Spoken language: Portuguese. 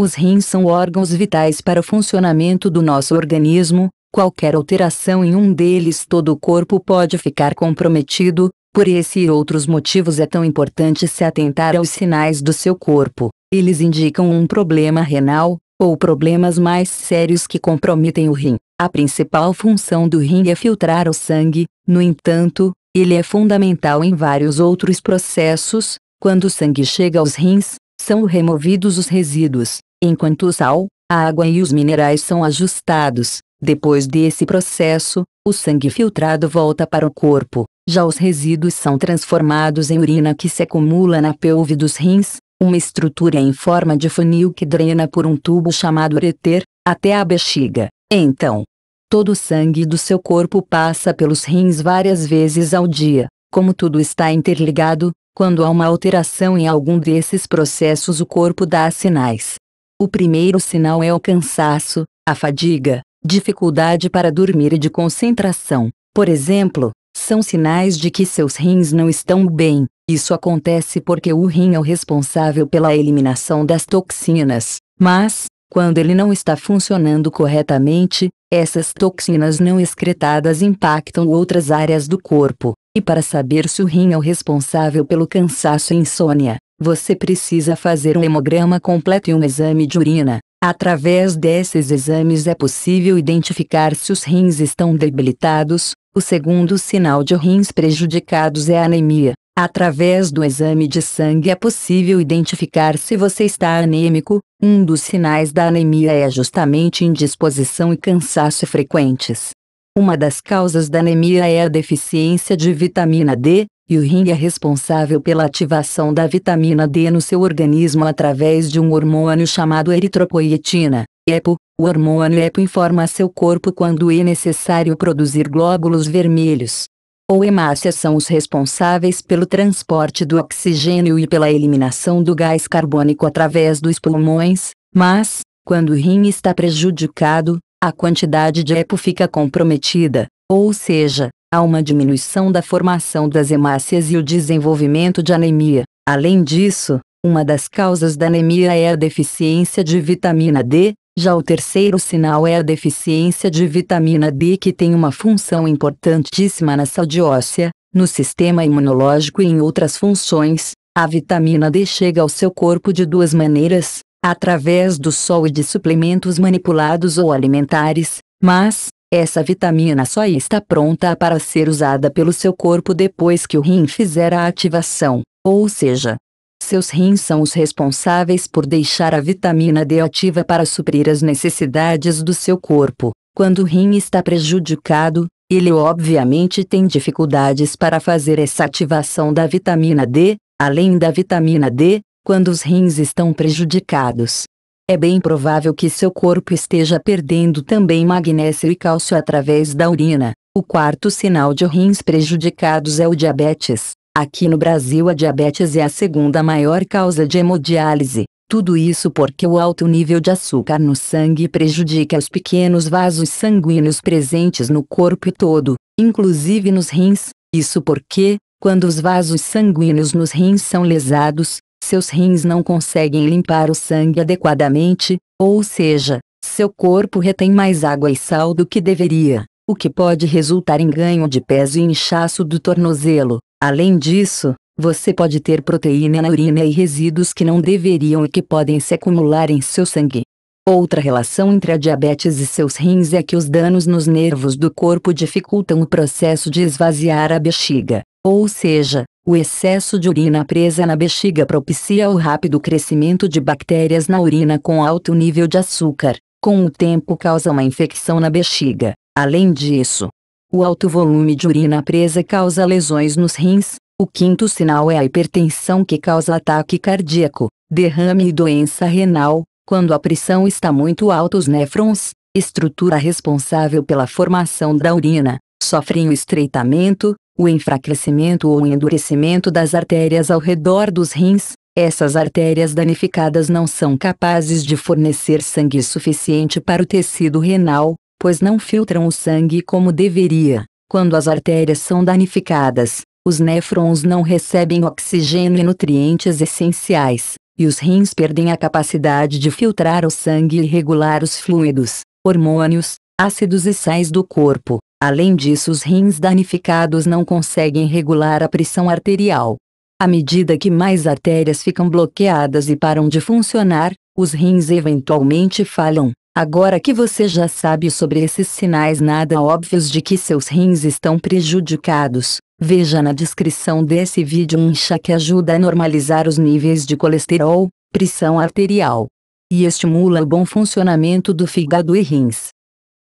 Os rins são órgãos vitais para o funcionamento do nosso organismo, qualquer alteração em um deles todo o corpo pode ficar comprometido, por esse e outros motivos é tão importante se atentar aos sinais do seu corpo. Eles indicam um problema renal, ou problemas mais sérios que comprometem o rim. A principal função do rim é filtrar o sangue, no entanto, ele é fundamental em vários outros processos. Quando o sangue chega aos rins, são removidos os resíduos. Enquanto o sal, a água e os minerais são ajustados, depois desse processo, o sangue filtrado volta para o corpo. Já os resíduos são transformados em urina que se acumula na pelve dos rins, uma estrutura em forma de funil que drena por um tubo chamado ureter, até a bexiga. Então, todo o sangue do seu corpo passa pelos rins várias vezes ao dia. Como tudo está interligado, quando há uma alteração em algum desses processos, o corpo dá sinais. O primeiro sinal é o cansaço, a fadiga, dificuldade para dormir e de concentração. Por exemplo, são sinais de que seus rins não estão bem. Isso acontece porque o rim é o responsável pela eliminação das toxinas, mas, quando ele não está funcionando corretamente, essas toxinas não excretadas impactam outras áreas do corpo. E para saber se o rim é o responsável pelo cansaço e insônia, você precisa fazer um hemograma completo e um exame de urina. Através desses exames é possível identificar se os rins estão debilitados. O segundo sinal de rins prejudicados é a anemia. Através do exame de sangue é possível identificar se você está anêmico. Um dos sinais da anemia é justamente indisposição e cansaço frequentes. Uma das causas da anemia é a deficiência de vitamina D, e o rim é responsável pela ativação da vitamina D no seu organismo através de um hormônio chamado eritropoietina, EPO. O hormônio EPO informa seu corpo quando é necessário produzir glóbulos vermelhos. Ou hemácias são os responsáveis pelo transporte do oxigênio e pela eliminação do gás carbônico através dos pulmões, mas, quando o rim está prejudicado, a quantidade de EPO fica comprometida, ou seja, há uma diminuição da formação das hemácias e o desenvolvimento de anemia. Além disso, uma das causas da anemia é a deficiência de vitamina D, já o terceiro sinal é a deficiência de vitamina D que tem uma função importantíssima na saúde óssea, no sistema imunológico e em outras funções. A vitamina D chega ao seu corpo de duas maneiras, através do sol e de suplementos manipulados ou alimentares, mas, essa vitamina só está pronta para ser usada pelo seu corpo depois que o rim fizer a ativação, ou seja, seus rins são os responsáveis por deixar a vitamina D ativa para suprir as necessidades do seu corpo. Quando o rim está prejudicado, ele obviamente tem dificuldades para fazer essa ativação da vitamina D, além da vitamina D, quando os rins estão prejudicados, é bem provável que seu corpo esteja perdendo também magnésio e cálcio através da urina. O quarto sinal de rins prejudicados é o diabetes. Aqui no Brasil, a diabetes é a segunda maior causa de hemodiálise. Tudo isso porque o alto nível de açúcar no sangue prejudica os pequenos vasos sanguíneos presentes no corpo todo, inclusive nos rins. Isso porque, quando os vasos sanguíneos nos rins são lesados, seus rins não conseguem limpar o sangue adequadamente, ou seja, seu corpo retém mais água e sal do que deveria, o que pode resultar em ganho de peso e inchaço do tornozelo. Além disso, você pode ter proteína na urina e resíduos que não deveriam e que podem se acumular em seu sangue. Outra relação entre a diabetes e seus rins é que os danos nos nervos do corpo dificultam o processo de esvaziar a bexiga, ou seja, o excesso de urina presa na bexiga propicia o rápido crescimento de bactérias na urina com alto nível de açúcar. Com o tempo causa uma infecção na bexiga. Além disso, o alto volume de urina presa causa lesões nos rins. O quinto sinal é a hipertensão que causa ataque cardíaco, derrame e doença renal. Quando a pressão está muito alta, os néfrons, estrutura responsável pela formação da urina, sofrem o estreitamento, o enfraquecimento ou endurecimento das artérias ao redor dos rins, essas artérias danificadas não são capazes de fornecer sangue suficiente para o tecido renal, pois não filtram o sangue como deveria. Quando as artérias são danificadas, os néfrons não recebem oxigênio e nutrientes essenciais, e os rins perdem a capacidade de filtrar o sangue e regular os fluidos, hormônios, ácidos e sais do corpo. Além disso, os rins danificados não conseguem regular a pressão arterial. À medida que mais artérias ficam bloqueadas e param de funcionar, os rins eventualmente falham. Agora que você já sabe sobre esses sinais nada óbvios de que seus rins estão prejudicados, veja na descrição desse vídeo um chá que ajuda a normalizar os níveis de colesterol, pressão arterial e estimula o bom funcionamento do fígado e rins.